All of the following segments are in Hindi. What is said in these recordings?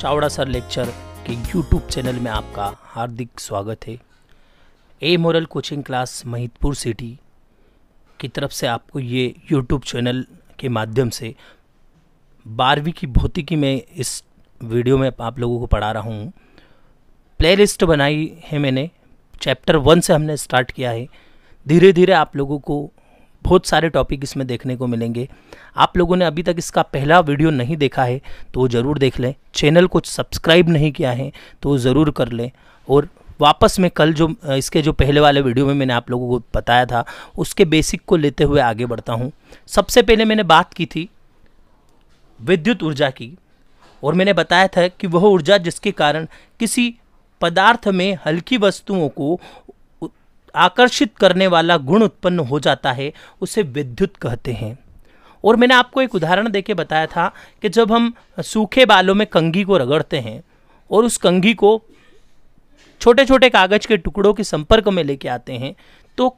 चावड़ा सर लेक्चर के यूट्यूब चैनल में आपका हार्दिक स्वागत है a moral coaching class Mahidpur city की तरफ से आपको ये यूट्यूब चैनल के माध्यम से बारहवीं की भौतिकी में इस वीडियो में आप लोगों को पढ़ा रहा हूँ प्लेलिस्ट बनाई है मैंने चैप्टर वन से हमने स्टार्ट किया है धीरे धीरे आप लोगों को बहुत सारे टॉपिक इसमें देखने को मिलेंगे आप लोगों ने अभी तक इसका पहला वीडियो नहीं देखा है तो ज़रूर देख लें चैनल को सब्सक्राइब नहीं किया है तो ज़रूर कर लें और वापस में कल जो इसके जो पहले वाले वीडियो में मैंने आप लोगों को बताया था उसके बेसिक को लेते हुए आगे बढ़ता हूँ सबसे पहले मैंने बात की थी विद्युत ऊर्जा की और मैंने बताया था कि वह ऊर्जा जिसके कारण किसी पदार्थ में हल्की वस्तुओं को आकर्षित करने वाला गुण उत्पन्न हो जाता है उसे विद्युत कहते हैं और मैंने आपको एक उदाहरण देके बताया था कि जब हम सूखे बालों में कंघी को रगड़ते हैं और उस कंघी को छोटे छोटे कागज़ के टुकड़ों के संपर्क में लेके आते हैं तो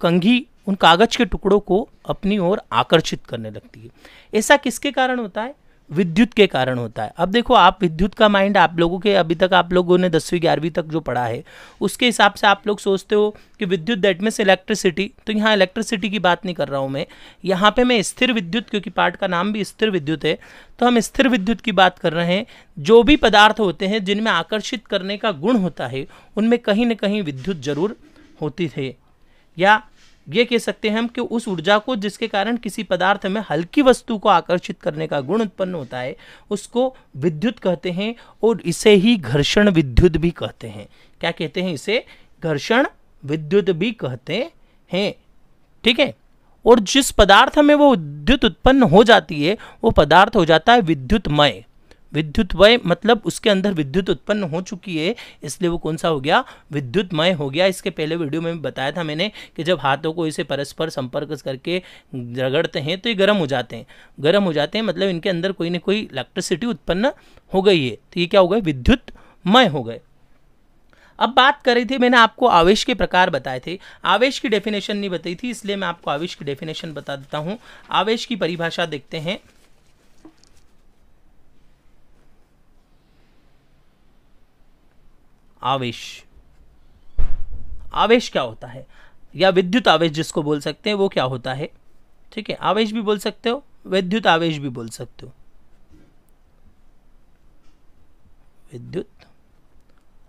कंघी उन कागज़ के टुकड़ों को अपनी ओर आकर्षित करने लगती है ऐसा किसके कारण होता है विद्युत के कारण होता है अब देखो आप विद्युत का माइंड आप लोगों के अभी तक आप लोगों ने दसवीं ग्यारहवीं तक जो पढ़ा है उसके हिसाब से आप लोग सोचते हो कि विद्युत दैट मीन्स इलेक्ट्रिसिटी तो यहाँ इलेक्ट्रिसिटी की बात नहीं कर रहा हूँ मैं यहाँ पे मैं स्थिर विद्युत क्योंकि पार्ट का नाम भी स्थिर विद्युत है तो हम स्थिर विद्युत की बात कर रहे हैं जो भी पदार्थ होते हैं जिनमें आकर्षित करने का गुण होता है उनमें कहीं ना कहीं विद्युत जरूर होती थी या ये कह सकते हैं हम कि उस ऊर्जा को जिसके कारण किसी पदार्थ में हल्की वस्तु को आकर्षित करने का गुण उत्पन्न होता है उसको विद्युत कहते हैं और इसे ही घर्षण विद्युत भी कहते हैं क्या कहते हैं इसे घर्षण विद्युत भी कहते हैं ठीक है और जिस पदार्थ में वो विद्युत उत्पन्न हो जाती है वो पदार्थ हो जाता है विद्युतमय विद्युतमय मतलब उसके अंदर विद्युत उत्पन्न हो चुकी है इसलिए वो कौन सा हो गया विद्युतमय हो गया इसके पहले वीडियो में बताया था मैंने कि जब हाथों को इसे परस्पर संपर्क करके रगड़ते हैं तो ये गर्म हो जाते हैं गर्म हो जाते हैं मतलब इनके अंदर कोई ना कोई इलेक्ट्रिसिटी उत्पन्न हो गई है तो ये क्या हो गए विद्युतमय हो गए अब बात रही थी मैंने आपको आवेश के प्रकार बताए थे आवेश की डेफिनेशन नहीं बताई थी इसलिए मैं आपको आवेश की डेफिनेशन बता देता हूँ आवेश की परिभाषा देखते हैं आवेश आवेश क्या होता है या विद्युत आवेश जिसको बोल सकते हैं वो क्या होता है ठीक है आवेश भी बोल सकते हो विद्युत आवेश भी बोल सकते हो विद्युत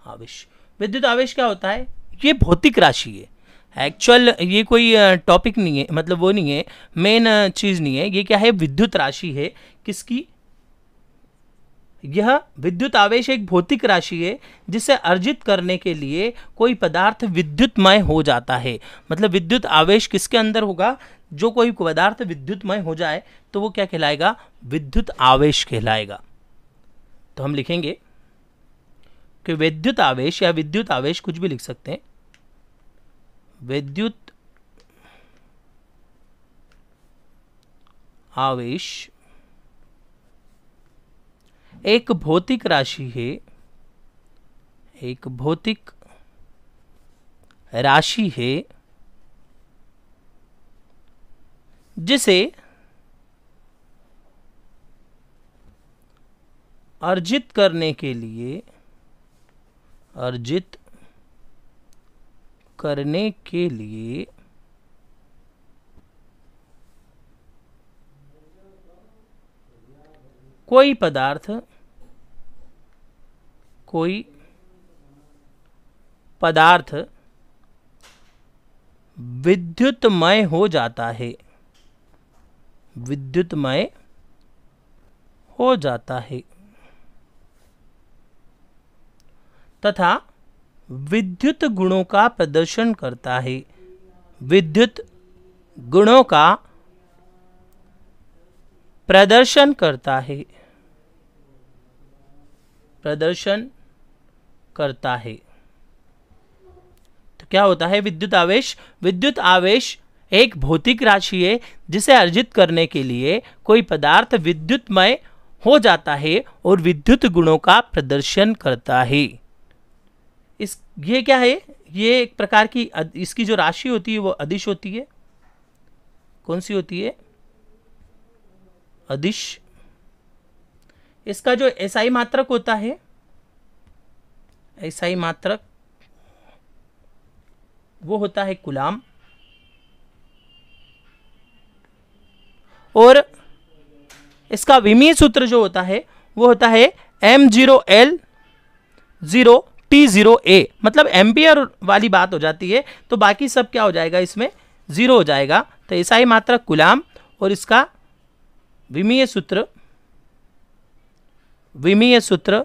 आवेश विद्युत आवेश क्या होता है ये भौतिक राशि है एक्चुअल ये कोई टॉपिक नहीं है मतलब वो नहीं है मेन चीज़ नहीं है ये क्या है विद्युत राशि है किसकी यह विद्युत आवेश एक भौतिक राशि है जिसे अर्जित करने के लिए कोई पदार्थ विद्युतमय हो जाता है मतलब विद्युत आवेश किसके अंदर होगा जो कोई पदार्थ विद्युतमय हो जाए तो वो क्या कहलाएगा विद्युत आवेश कहलाएगा तो हम लिखेंगे कि विद्युत आवेश या विद्युत आवेश कुछ भी लिख सकते हैं विद्युत आवेश एक भौतिक राशि है एक भौतिक राशि है जिसे अर्जित करने के लिए अर्जित करने के लिए कोई पदार्थ कोई पदार्थ विद्युतमय हो जाता है विद्युतमय हो जाता है तथा विद्युत गुणों का प्रदर्शन करता है विद्युत गुणों का प्रदर्शन करता है प्रदर्शन करता है तो क्या होता है विद्युत आवेश विद्युत आवेश एक भौतिक राशि है जिसे अर्जित करने के लिए कोई पदार्थ विद्युतमय हो जाता है और विद्युत गुणों का प्रदर्शन करता है इस ये क्या है ये एक प्रकार की इसकी जो राशि होती है वो अधिश होती है कौन सी होती है अधिश इसका जो एसआई मात्रक होता है ईसाई मात्रक वो होता है गुलाम और इसका विमीय सूत्र जो होता है वो होता है M zero L zero T zero A मतलब एम्पियर वाली बात हो जाती है तो बाकी सब क्या हो जाएगा इसमें ज़ीरो हो जाएगा तो ईसाई मात्र गुलाम और इसका विमीय सूत्र विमीय सूत्र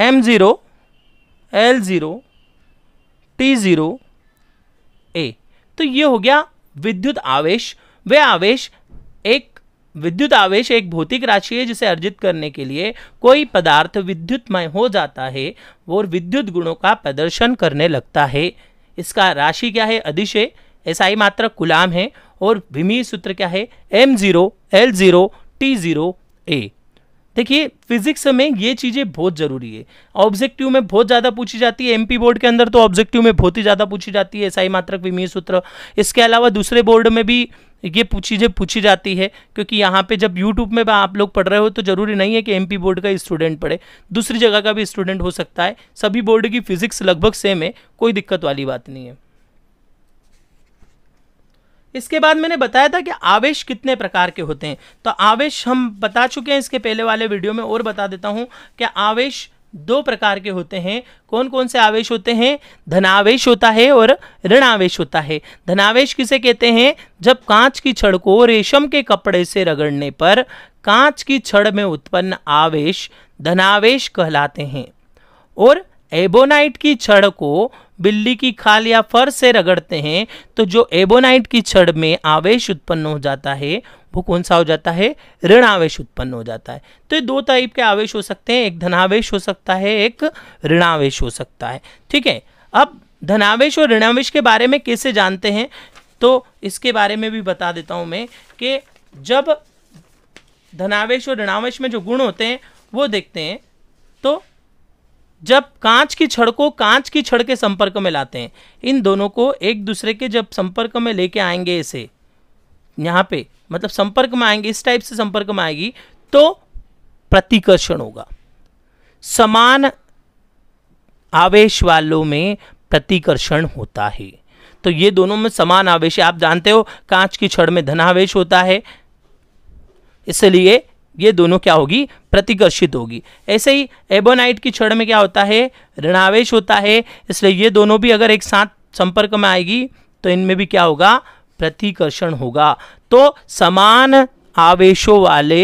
M zero L zero T zero A तो ये हो गया विद्युत आवेश वह आवेश एक विद्युत आवेश एक भौतिक राशि है जिसे अर्जित करने के लिए कोई पदार्थ विद्युतमय हो जाता है और विद्युत गुणों का प्रदर्शन करने लगता है इसका राशि क्या है अधिशय एसआई मात्र गुलाम है और भूमि सूत्र क्या है M zero L zero T zero A देखिए फिजिक्स में ये चीज़ें बहुत ज़रूरी है ऑब्जेक्टिव में बहुत ज़्यादा पूछी जाती है एमपी बोर्ड के अंदर तो ऑब्जेक्टिव में बहुत ही ज़्यादा पूछी जाती है एसआई मात्रक विमीय सूत्र इसके अलावा दूसरे बोर्ड में भी ये चीज़ें पूछी जाती है क्योंकि यहाँ पे जब यूट्यूब में आप लोग पढ़ रहे हो तो ज़रूरी नहीं है कि पी बोर्ड का स्टूडेंट पढ़े दूसरी जगह का भी स्टूडेंट हो सकता है सभी बोर्ड की फ़िज़िक्स लगभग सेम है कोई दिक्कत वाली बात नहीं है इसके बाद मैंने बताया था कि आवेश कितने प्रकार के होते हैं तो आवेश हम बता चुके हैं इसके पहले वाले वीडियो में और बता देता हूँ कि आवेश दो प्रकार के होते हैं कौन कौन से आवेश होते हैं धनावेश होता है और ऋण आवेश होता है धनावेश किसे कहते हैं जब कांच की छड़ को रेशम के कपड़े से रगड़ने पर कांच की छड़ में उत्पन्न आवेश धनावेश कहलाते हैं और एबोनाइट की छड़ को बिल्ली की खाल या फर से रगड़ते हैं तो जो एबोनाइट की छड़ में आवेश उत्पन्न हो जाता है वो कौन सा हो जाता है ऋण आवेश उत्पन्न हो जाता है तो ये दो टाइप के आवेश हो सकते हैं एक धनावेश हो सकता है एक ऋणावेश हो सकता है ठीक है अब धनावेश और ऋणावेश के बारे में कैसे जानते हैं तो इसके बारे में भी बता देता हूँ मैं कि जब धनावेश और ऋणावेश में जो गुण होते हैं वो देखते हैं तो जब कांच की छड़ को कांच की छड़ के संपर्क में लाते हैं इन दोनों को एक दूसरे के जब संपर्क में लेके आएंगे इसे यहाँ पे मतलब संपर्क में आएंगे इस टाइप से संपर्क में आएगी तो प्रतिकर्षण होगा समान आवेश वालों में प्रतिकर्षण होता है तो ये दोनों में समान आवेश आप जानते हो कांच की छड़ में धनावेश होता है इसलिए ये दोनों क्या होगी प्रतिकर्षित होगी ऐसे ही एबोनाइट की छड़ में क्या होता है ऋणावेश होता है इसलिए ये दोनों भी अगर एक साथ संपर्क में आएगी तो इनमें भी क्या होगा प्रतिकर्षण होगा तो समान आवेशों वाले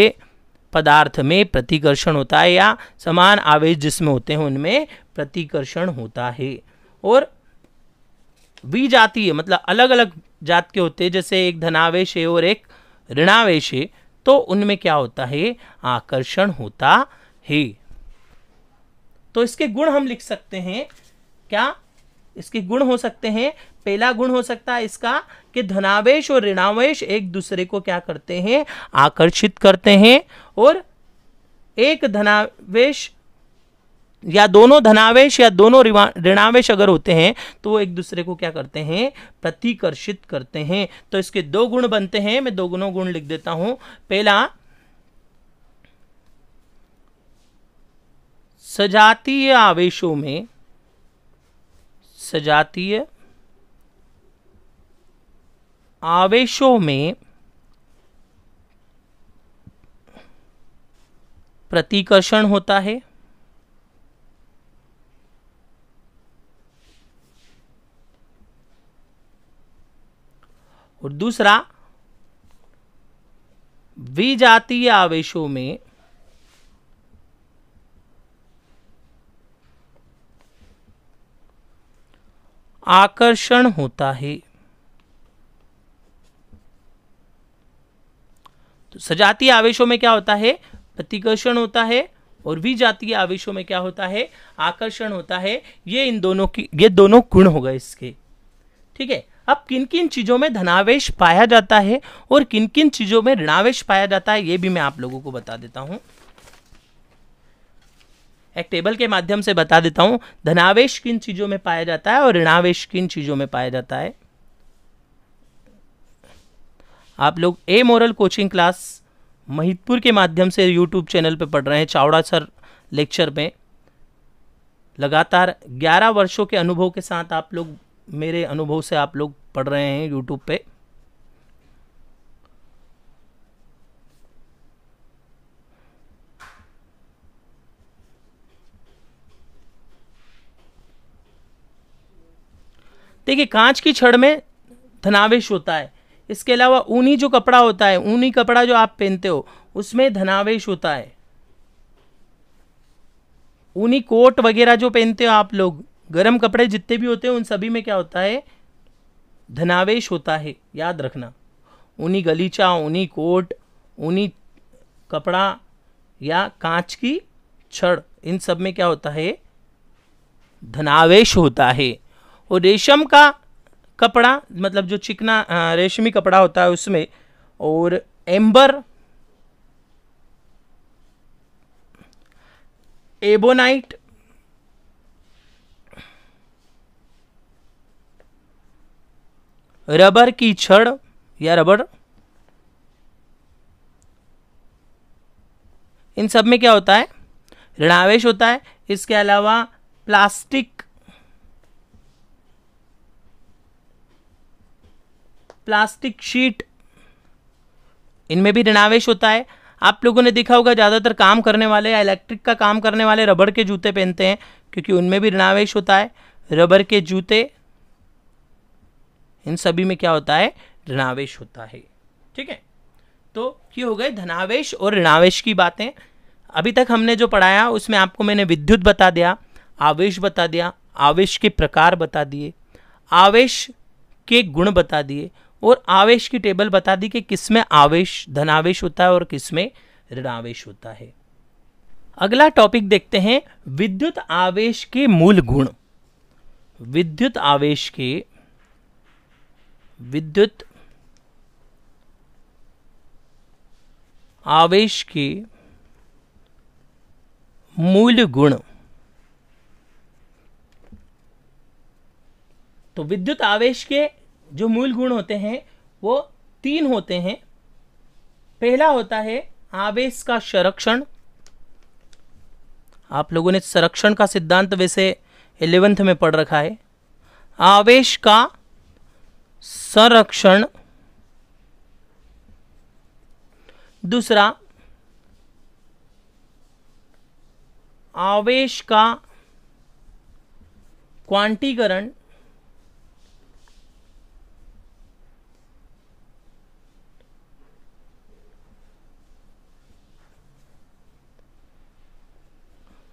पदार्थ में प्रतिकर्षण होता है या समान आवेश जिसमें होते हैं उनमें प्रतिकर्षण होता है और विजातीय मतलब अलग अलग जात के होते हैं जैसे एक धनावेश है और एक ऋणावेश है तो उनमें क्या होता है आकर्षण होता है तो इसके गुण हम लिख सकते हैं क्या इसके गुण हो सकते हैं पहला गुण हो सकता है इसका कि धनावेश और ऋणावेश एक दूसरे को क्या करते हैं आकर्षित करते हैं और एक धनावेश या दोनों धनावेश या दोनों ऋणावेश अगर होते हैं तो वो एक दूसरे को क्या करते हैं प्रतिकर्षित करते हैं तो इसके दो गुण बनते हैं मैं दो गुणों गुण लिख देता हूं पहला सजातीय आवेशों में सजातीय आवेशों में प्रतिकर्षण होता है और दूसरा विजातीय आवेशों में आकर्षण होता है तो सजातीय आवेशों में क्या होता है प्रतिकर्षण होता है और विजातीय आवेशों में क्या होता है आकर्षण होता है ये इन दोनों की ये दोनों गुण हो गए इसके ठीक है अब किन किन चीज़ों में धनावेश पाया जाता है और किन किन चीज़ों में ऋणावेश पाया जाता है ये भी मैं आप लोगों को बता देता हूँ एक टेबल के माध्यम से बता देता हूँ धनावेश किन चीज़ों में पाया जाता है और ऋणावेश किन चीज़ों में पाया जाता है आप लोग a moral coaching class Mahidpur के माध्यम से यूट्यूब चैनल पर पढ़ रहे हैं चावड़ा सर लेक्चर में लगातार 11 वर्षों के अनुभव के साथ आप लोग मेरे अनुभव से आप लोग पढ़ रहे हैं यूट्यूब पे देखिए कांच की छड़ में धनावेश होता है इसके अलावा ऊनी जो कपड़ा होता है ऊनी कपड़ा जो आप पहनते हो उसमें धनावेश होता है ऊनी कोट वगैरह जो पहनते हो आप लोग गर्म कपड़े जितने भी होते हैं उन सभी में क्या होता है धनावेश होता है याद रखना उन्हीं गलीचा उन्हीं कोट उन्हीं कपड़ा या कांच की छड़ इन सब में क्या होता है धनावेश होता है और रेशम का कपड़ा मतलब जो चिकना रेशमी कपड़ा होता है उसमें और एम्बर एबोनाइट रबर की छड़ या रबड़ इन सब में क्या होता है ऋणावेश होता है इसके अलावा प्लास्टिक प्लास्टिक शीट इनमें भी ऋणावेश होता है आप लोगों ने देखा होगा ज़्यादातर काम करने वाले या इलेक्ट्रिक का काम करने वाले रबड़ के जूते पहनते हैं क्योंकि उनमें भी ऋणावेश होता है रबर के जूते इन सभी में क्या होता है ऋणावेश होता है ठीक है तो ये हो गए धनावेश और ऋणावेश की बातें अभी तक हमने जो पढ़ाया उसमें आपको मैंने विद्युत बता दिया आवेश बता दिया आवेश के प्रकार बता दिए आवेश के गुण बता दिए और आवेश की टेबल बता दी कि किसमें आवेश धनावेश होता है और किसमें ऋणावेश होता है अगला टॉपिक देखते हैं विद्युत आवेश के मूल गुण विद्युत आवेश के विद्युत आवेश के मूल गुण तो विद्युत आवेश के जो मूल गुण होते हैं वो तीन होते हैं पहला होता है आवेश का संरक्षण आप लोगों ने संरक्षण का सिद्धांत वैसे इलेवेंथ में पढ़ रखा है आवेश का संरक्षण दूसरा आवेश का क्वांटीकरण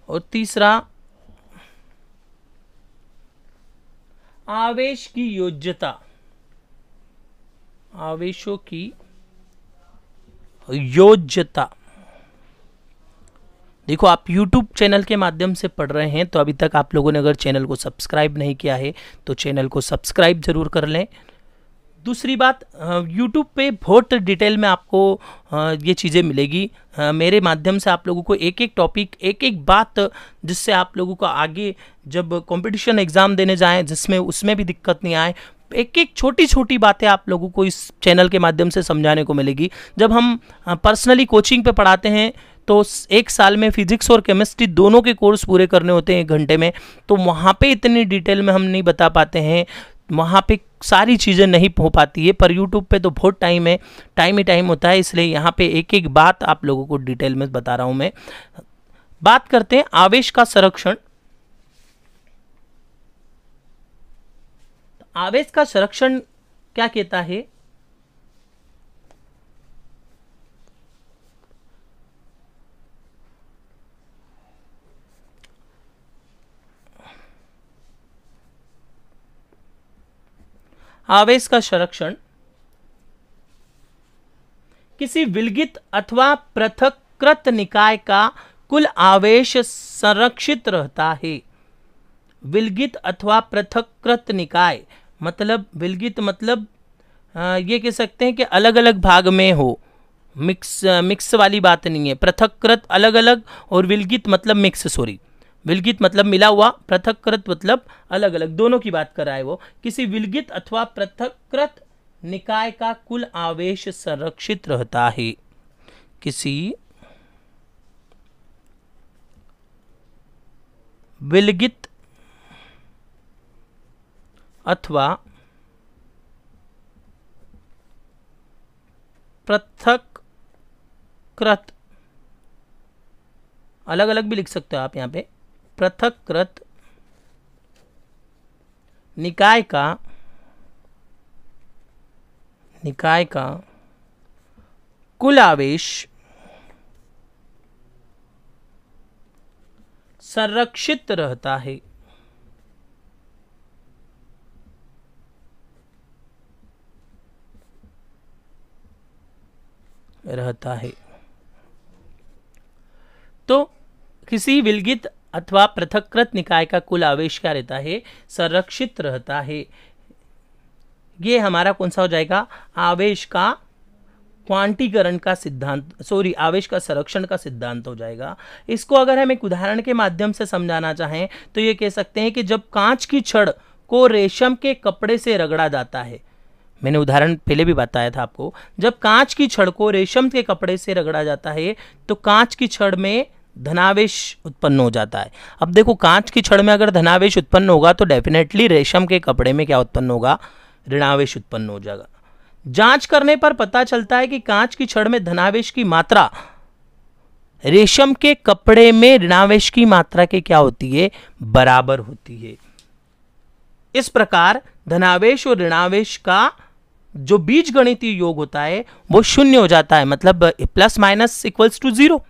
और तीसरा आवेश की योग्यता आवेशों की योज्यता देखो आप YouTube चैनल के माध्यम से पढ़ रहे हैं तो अभी तक आप लोगों ने अगर चैनल को सब्सक्राइब नहीं किया है तो चैनल को सब्सक्राइब जरूर कर लें दूसरी बात YouTube पे बहुत डिटेल में आपको ये चीज़ें मिलेगी मेरे माध्यम से आप लोगों को एक एक टॉपिक एक एक बात जिससे आप लोगों को आगे जब कंपटीशन एग्ज़ाम देने जाएं जिसमें उसमें भी दिक्कत नहीं आए एक एक छोटी छोटी बातें आप लोगों को इस चैनल के माध्यम से समझाने को मिलेगी जब हम पर्सनली कोचिंग पे पढ़ाते हैं तो एक साल में फिजिक्स और केमिस्ट्री दोनों के कोर्स पूरे करने होते हैं एक घंटे में तो वहाँ पे इतनी डिटेल में हम नहीं बता पाते हैं वहाँ पे सारी चीज़ें नहीं हो पाती है पर यूट्यूब पे तो बहुत टाइम है टाइम ही टाइम होता है इसलिए यहाँ पे एक एक बात आप लोगों को डिटेल में बता रहा हूँ मैं बात करते हैं आवेश का संरक्षण आवेश का संरक्षण क्या कहता है आवेश का संरक्षण किसी विलगित अथवा पृथककृत निकाय का कुल आवेश संरक्षित रहता है विलगित अथवा पृथककृत निकाय मतलब विलगित मतलब आ, ये कह सकते हैं कि अलग अलग भाग में हो मिक्स मिक्स वाली बात नहीं है पृथककृत अलग अलग और विलगित मतलब मिक्स सॉरी विलगित मतलब मिला हुआ पृथककृत मतलब अलग अलग दोनों की बात कर रहा है वो किसी विलगित अथवा पृथककृत निकाय का कुल आवेश संरक्षित रहता है किसी विलगित अथवा पृथक कृत अलग अलग भी लिख सकते हो आप यहाँ पे पृथक कृत निकाय का निकाय का कुल आवेश संरक्षित रहता है रहता है तो किसी विलगित अथवा पृथककृत निकाय का कुल आवेश क्या रहता है संरक्षित रहता है ये हमारा कौन सा हो जाएगा आवेश का क्वांटीकरण का सिद्धांत सॉरी आवेश का संरक्षण का सिद्धांत हो जाएगा इसको अगर हम एक उदाहरण के माध्यम से समझाना चाहें तो ये कह सकते हैं कि जब कांच की छड़ को रेशम के कपड़े से रगड़ा जाता है मैंने उदाहरण पहले भी बताया था आपको जब कांच की छड़ को रेशम के कपड़े से रगड़ा जाता है तो कांच की छड़ में धनावेश उत्पन्न हो जाता है अब देखो कांच की छड़ में अगर धनावेश उत्पन्न होगा तो डेफिनेटली रेशम के कपड़े में क्या उत्पन्न होगा ऋणावेश उत्पन्न हो जाएगा जांच करने पर पता चलता है कि कांच की छड़ में धनावेश की मात्रा रेशम के कपड़े में ऋणावेश की मात्रा के क्या होती है बराबर होती है इस प्रकार धनावेश और ऋणावेश का जो बीज गणितीय योग होता है वो शून्य हो जाता है मतलब plus minus equals to zero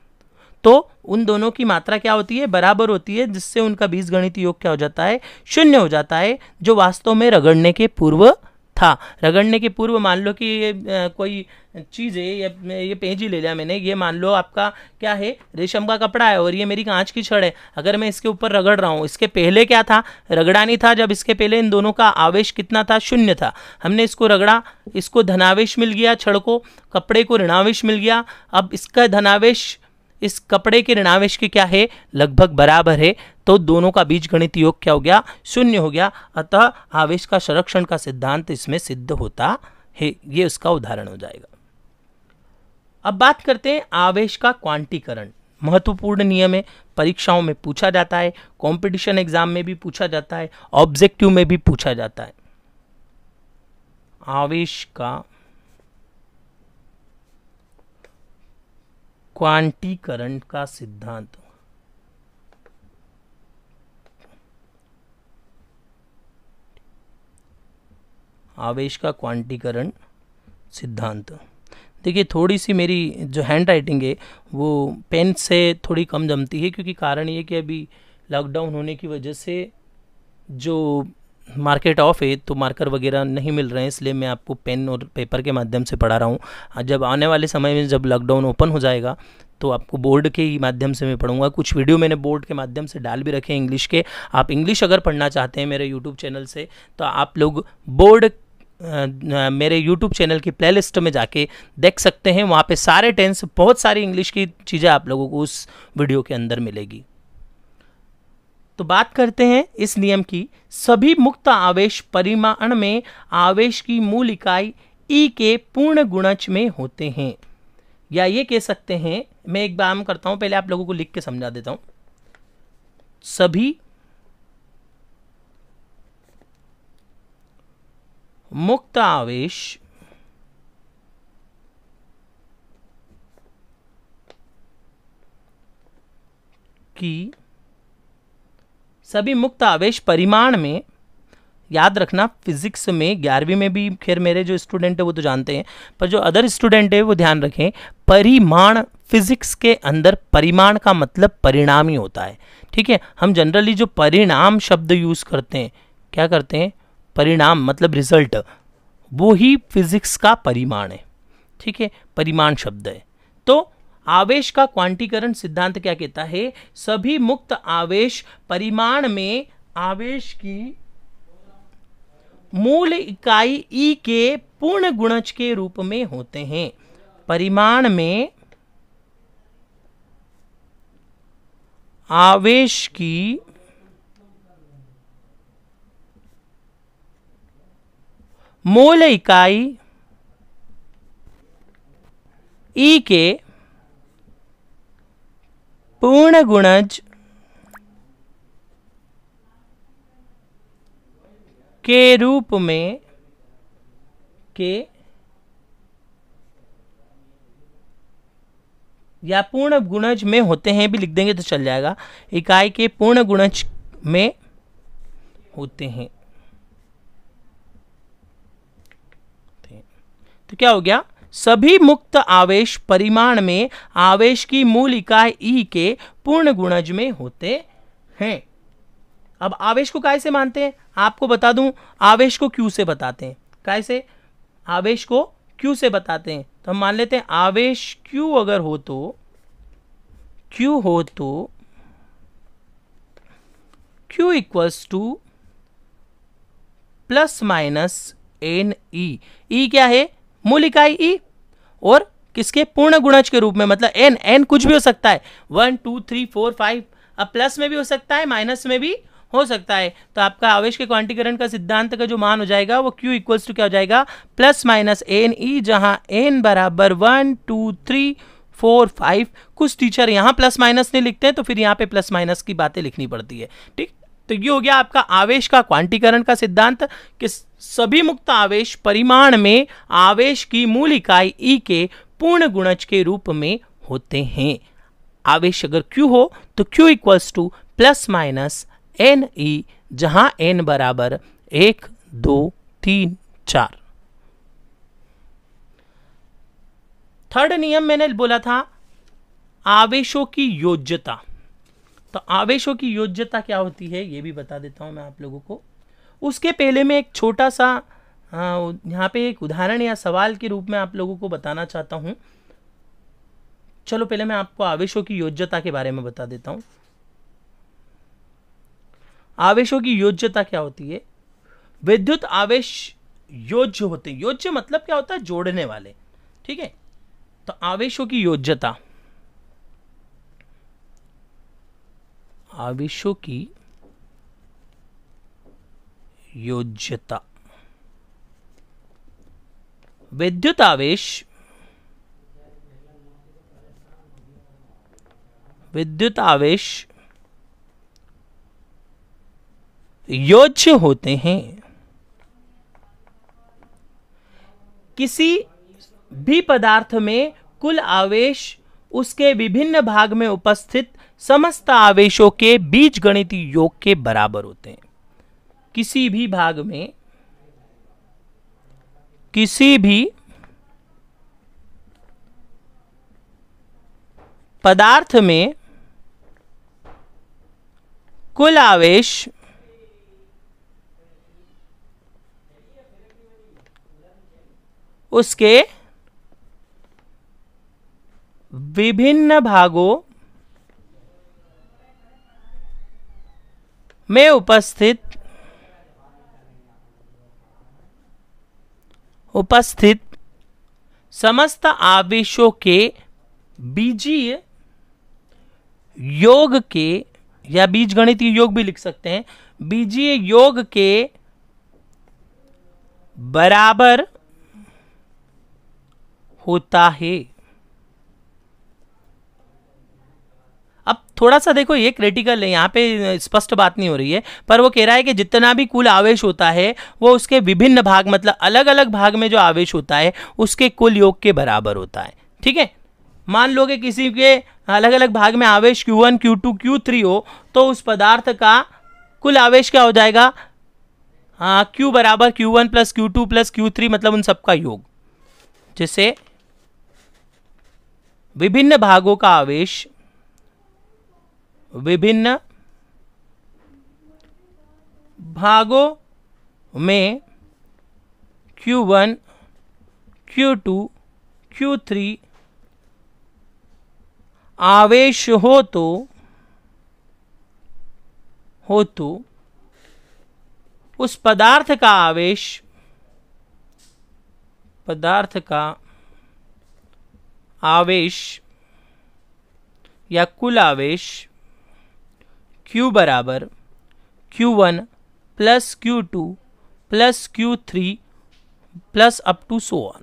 तो उन दोनों की मात्रा क्या होती है बराबर होती है जिससे उनका बीज गणित योग क्या हो जाता है शून्य हो जाता है जो वास्तव में रगड़ने के पूर्व था रगड़ने के पूर्व मान लो कि ये आ, कोई चीज़ है ये ये पेज ही ले लिया मैंने ये मान लो आपका क्या है रेशम का कपड़ा है और ये मेरी कांच की छड़ है अगर मैं इसके ऊपर रगड़ रहा हूँ इसके पहले क्या था रगड़ा नहीं था जब इसके पहले इन दोनों का आवेश कितना था शून्य था हमने इसको रगड़ा इसको धनावेश मिल गया छड़ को कपड़े को ऋणावेश मिल गया अब इसका धनावेश इस कपड़े के ऋणावेश के क्या है लगभग बराबर है तो दोनों का बीज गणित योग क्या हो गया शून्य हो गया अतः आवेश का संरक्षण का सिद्धांत इसमें सिद्ध होता है ये उसका उदाहरण हो जाएगा अब बात करते हैं आवेश का क्वांटीकरण महत्वपूर्ण नियम है परीक्षाओं में पूछा जाता है कंपटीशन एग्जाम में भी पूछा जाता है ऑब्जेक्टिव में भी पूछा जाता है आवेश का क्वांटीकरण का सिद्धांत आवेश का क्वांटीकरण सिद्धांत देखिए थोड़ी सी मेरी जो हैंड राइटिंग है वो पेन से थोड़ी कम जमती है क्योंकि कारण ये कि अभी लॉकडाउन होने की वजह से जो मार्केट ऑफ है तो मार्कर वगैरह नहीं मिल रहे हैं इसलिए मैं आपको पेन और पेपर के माध्यम से पढ़ा रहा हूँ जब आने वाले समय में जब लॉकडाउन ओपन हो जाएगा तो आपको बोर्ड के ही माध्यम से मैं पढ़ूंगा कुछ वीडियो मैंने बोर्ड के माध्यम से डाल भी रखे हैं इंग्लिश के आप इंग्लिश अगर पढ़ना चाहते हैं मेरे यूट्यूब चैनल से तो आप लोग बोर्ड मेरे यूट्यूब चैनल की प्लेलिस्ट में जाके देख सकते हैं वहाँ पे सारे टेंस बहुत सारी इंग्लिश की चीज़ें आप लोगों को उस वीडियो के अंदर मिलेगी तो बात करते हैं इस नियम की सभी मुक्त आवेश परिमाण में आवेश की मूल इकाई ई e के पूर्ण गुणज में होते हैं या ये कह सकते हैं मैं एक बार करता हूँ पहले आप लोगों को लिख के समझा देता हूँ सभी मुक्त आवेश की सभी मुक्त आवेश परिमाण में याद रखना फिजिक्स में ग्यारहवीं में भी खैर मेरे जो स्टूडेंट है वो तो जानते हैं पर जो अदर स्टूडेंट है वो ध्यान रखें परिमाण फिजिक्स के अंदर परिमाण का मतलब परिणाम ही होता है ठीक है हम जनरली जो परिणाम शब्द यूज़ करते हैं क्या करते हैं परिणाम मतलब रिजल्ट वो ही फिजिक्स का परिमाण है ठीक है परिमाण शब्द है तो आवेश का क्वांटीकरण सिद्धांत क्या कहता है सभी मुक्त आवेश परिमाण में आवेश की मूल इकाई ई e के पूर्ण गुणज के रूप में होते हैं परिमाण में आवेश की मूल इकाई ई के पूर्ण गुणज के रूप में के या पूर्ण गुणज में होते हैं भी लिख देंगे तो चल जाएगा इकाई के पूर्ण गुणज में होते हैं तो क्या हो गया सभी मुक्त आवेश परिमाण में आवेश की मूल इकाई ई e के पूर्ण गुणज में होते हैं अब आवेश को कैसे मानते हैं आपको बता दूं आवेश को क्यू से बताते हैं कैसे आवेश को क्यू से बताते हैं तो हम मान लेते हैं आवेश क्यू अगर हो तो क्यू हो तो Q equals to plus minus N E E क्या है मूल इकाई ई और किसके पूर्ण गुणज के रूप में मतलब एन एन कुछ भी हो सकता है one two three four five अब प्लस में भी हो सकता है माइनस में भी हो सकता है तो आपका आवेश के क्वांटीकरण का सिद्धांत का जो मान हो जाएगा वो क्यू इक्वल्स टू क्या हो जाएगा प्लस माइनस एन ई जहां एन बराबर one two three four five कुछ टीचर यहां प्लस माइनस नहीं लिखते हैं तो फिर यहां पे प्लस माइनस की बातें लिखनी पड़ती है ठीक तो ये हो गया आपका आवेश का क्वांटीकरण का सिद्धांत कि सभी मुक्त आवेश परिमाण में आवेश की मूल इकाई ई e के पूर्ण गुणज के रूप में होते हैं आवेश अगर क्यू हो तो Q equals to plus minus N E जहां एन बराबर एक दो तीन चार थर्ड नियम मैंने बोला था आवेशों की योज्यता तो आवेशों की योज्यता क्या होती है ये भी बता देता हूँ मैं आप लोगों को उसके पहले मैं एक छोटा सा यहाँ पे एक उदाहरण या सवाल के रूप में आप लोगों को बताना चाहता हूँ चलो पहले मैं आपको आवेशों की योज्यता के बारे में बता देता हूँ आवेशों की योज्यता क्या होती है विद्युत आवेश योज्य होते योज्य मतलब क्या होता है जोड़ने वाले ठीक है तो आवेशों की योज्यता आवेशों की योज्यता विद्युत आवेश विद्युत आवेश योज्य होते हैं किसी भी पदार्थ में कुल आवेश उसके विभिन्न भाग में उपस्थित समस्त आवेशों के बीज गणित योग के बराबर होते हैं किसी भी भाग में किसी भी पदार्थ में कुल आवेश उसके विभिन्न भागों में उपस्थित उपस्थित समस्त आवेशों के बीजीय योग के या बीज योग भी लिख सकते हैं बीजीय योग के बराबर होता है थोड़ा सा देखो ये क्रिटिकल है यहाँ पे स्पष्ट बात नहीं हो रही है पर वो कह रहा है कि जितना भी कुल आवेश होता है वो उसके विभिन्न भाग मतलब अलग अलग भाग में जो आवेश होता है उसके कुल योग के बराबर होता है ठीक है मान लो कि किसी के अलग अलग भाग में आवेश Q1, Q2, Q3 हो तो उस पदार्थ का कुल आवेश क्या हो जाएगा हाँ Q बराबर Q1 one plus Q two plus Q three मतलब उन सबका योग जिससे विभिन्न भागों का आवेश विभिन्न भागों में Q1, Q2, Q3 आवेश हो तो हो तो उस पदार्थ का आवेश पदार्थ का आवेश या कुल आवेश क्यू बराबर Q one plus Q two plus Q three plus up to so on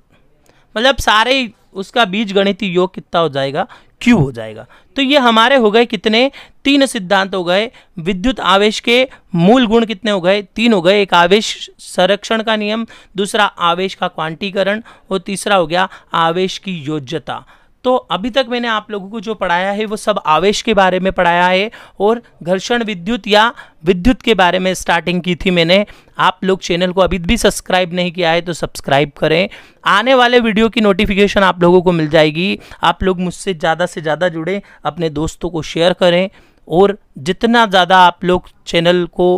मतलब सारे उसका बीज गणित योग कितना हो जाएगा क्यू हो जाएगा तो ये हमारे हो गए कितने तीन सिद्धांत हो गए विद्युत आवेश के मूल गुण कितने हो गए तीन हो गए एक आवेश संरक्षण का नियम दूसरा आवेश का क्वांटीकरण और तीसरा हो गया आवेश की योज्यता तो अभी तक मैंने आप लोगों को जो पढ़ाया है वो सब आवेश के बारे में पढ़ाया है और घर्षण विद्युत या विद्युत के बारे में स्टार्टिंग की थी मैंने आप लोग चैनल को अभी भी सब्सक्राइब नहीं किया है तो सब्सक्राइब करें आने वाले वीडियो की नोटिफिकेशन आप लोगों को मिल जाएगी आप लोग मुझसे ज़्यादा से ज़्यादा जुड़ें अपने दोस्तों को शेयर करें और जितना ज़्यादा आप लोग चैनल को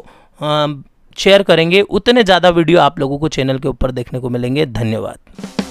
शेयर करेंगे उतने ज़्यादा वीडियो आप लोगों को चैनल के ऊपर देखने को मिलेंगे धन्यवाद